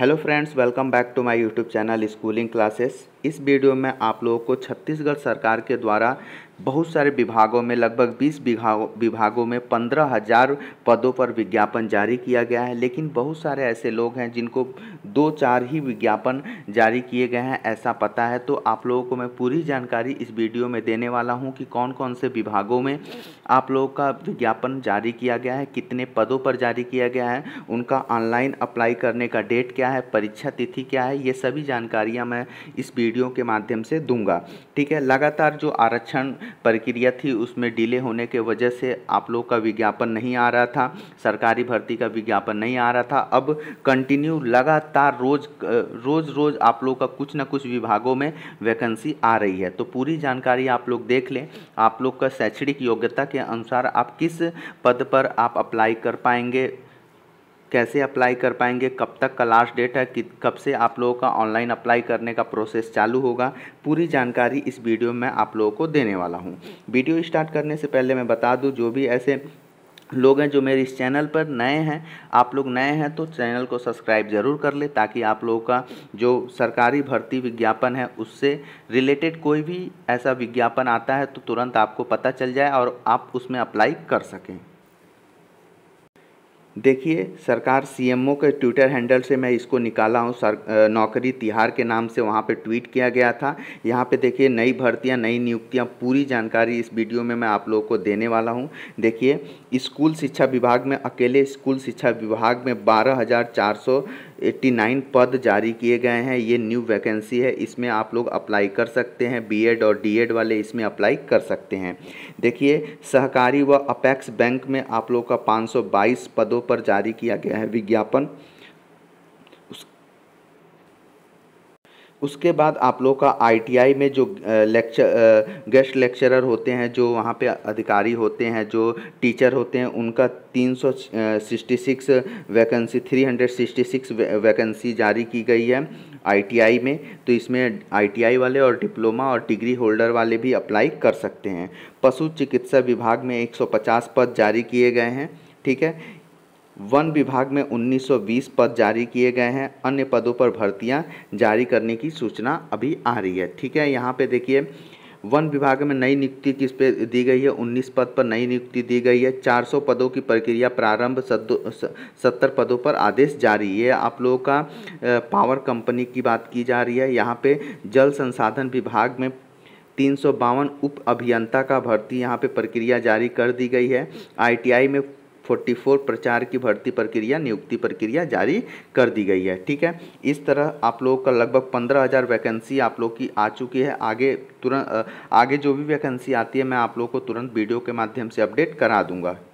hello friends welcome back to my YouTube channel schooling classes इस video में आप लोगों को छत्तीसगढ़ सरकार के द्वारा बहुत सारे विभागों में लगभग 20 विभागों विभागों में पंद्रह हज़ार पदों पर विज्ञापन जारी किया गया है लेकिन बहुत सारे ऐसे लोग हैं जिनको दो चार ही विज्ञापन जारी किए गए हैं ऐसा पता है तो आप लोगों को मैं पूरी जानकारी इस वीडियो में देने वाला हूँ कि कौन कौन से विभागों में आप लोगों का विज्ञापन जारी किया गया है कितने पदों पर जारी किया गया है उनका ऑनलाइन अप्लाई करने का डेट क्या है परीक्षा तिथि क्या है ये सभी जानकारियाँ मैं इस वीडियो के माध्यम से दूँगा ठीक है लगातार जो आरक्षण प्रक्रिया थी उसमें डिले होने के वजह से आप लोग का विज्ञापन नहीं आ रहा था सरकारी भर्ती का विज्ञापन नहीं आ रहा था अब कंटिन्यू लगातार रोज रोज़ रोज़ आप लोग का कुछ ना कुछ विभागों में वैकेंसी आ रही है तो पूरी जानकारी आप लोग देख लें आप लोग का शैक्षणिक योग्यता के अनुसार आप किस पद पर आप अप्लाई कर पाएंगे कैसे अप्लाई कर पाएंगे कब तक का लास्ट डेट है कि कब से आप लोगों का ऑनलाइन अप्लाई करने का प्रोसेस चालू होगा पूरी जानकारी इस वीडियो में आप लोगों को देने वाला हूँ वीडियो स्टार्ट करने से पहले मैं बता दूँ जो भी ऐसे लोग हैं जो मेरे इस चैनल पर नए हैं आप लोग नए हैं तो चैनल को सब्सक्राइब ज़रूर कर लें ताकि आप लोगों का जो सरकारी भर्ती विज्ञापन है उससे रिलेटेड कोई भी ऐसा विज्ञापन आता है तो तुरंत आपको पता चल जाए और आप उसमें अप्लाई कर सकें देखिए सरकार सीएमओ के ट्विटर हैंडल से मैं इसको निकाला हूँ सर नौकरी तिहार के नाम से वहाँ पे ट्वीट किया गया था यहाँ पे देखिए नई भर्तियाँ नई नियुक्तियाँ पूरी जानकारी इस वीडियो में मैं आप लोगों को देने वाला हूँ देखिए स्कूल शिक्षा विभाग में अकेले स्कूल शिक्षा विभाग में बारह 89 पद जारी किए गए हैं ये न्यू वैकेंसी है इसमें आप लोग अप्लाई कर सकते हैं बीएड और डीएड वाले इसमें अप्लाई कर सकते हैं देखिए सहकारी व अपेक्स बैंक में आप लोग का 522 पदों पर जारी किया गया है विज्ञापन उसके बाद आप लोग का आईटीआई में जो लेक्चर गेस्ट लेक्चरर होते हैं जो वहाँ पे अधिकारी होते हैं जो टीचर होते हैं उनका तीन सौ sixty six vacancy three hundred sixty six vacancy जारी की गई है आईटीआई में तो इसमें आईटीआई वाले और डिप्लोमा और डिग्री होल्डर वाले भी अप्लाई कर सकते हैं पशु चिकित्सा विभाग में एक पद जारी किए गए हैं ठीक है वन विभाग में 1920 पद जारी किए गए हैं अन्य पदों पर भर्तियां जारी करने की सूचना अभी आ रही है ठीक है यहाँ पे देखिए वन विभाग में नई नियुक्ति किस पे दी गई है 19 पद पर नई नियुक्ति दी गई है 400 पदों की प्रक्रिया प्रारंभ सत्तर पदों पर आदेश जारी है आप लोगों का पावर कंपनी की बात की जा रही है यहाँ पे जल संसाधन विभाग में तीन उप अभियंता का भर्ती यहाँ पे प्रक्रिया जारी कर दी गई है आईटीआई में 44 प्रचार की भर्ती प्रक्रिया नियुक्ति प्रक्रिया जारी कर दी गई है ठीक है इस तरह आप लोगों का लगभग पंद्रह हज़ार वैकेंसी आप लोग की आ चुकी है आगे तुरंत आगे जो भी वैकेंसी आती है मैं आप लोगों को तुरंत वीडियो के माध्यम से अपडेट करा दूंगा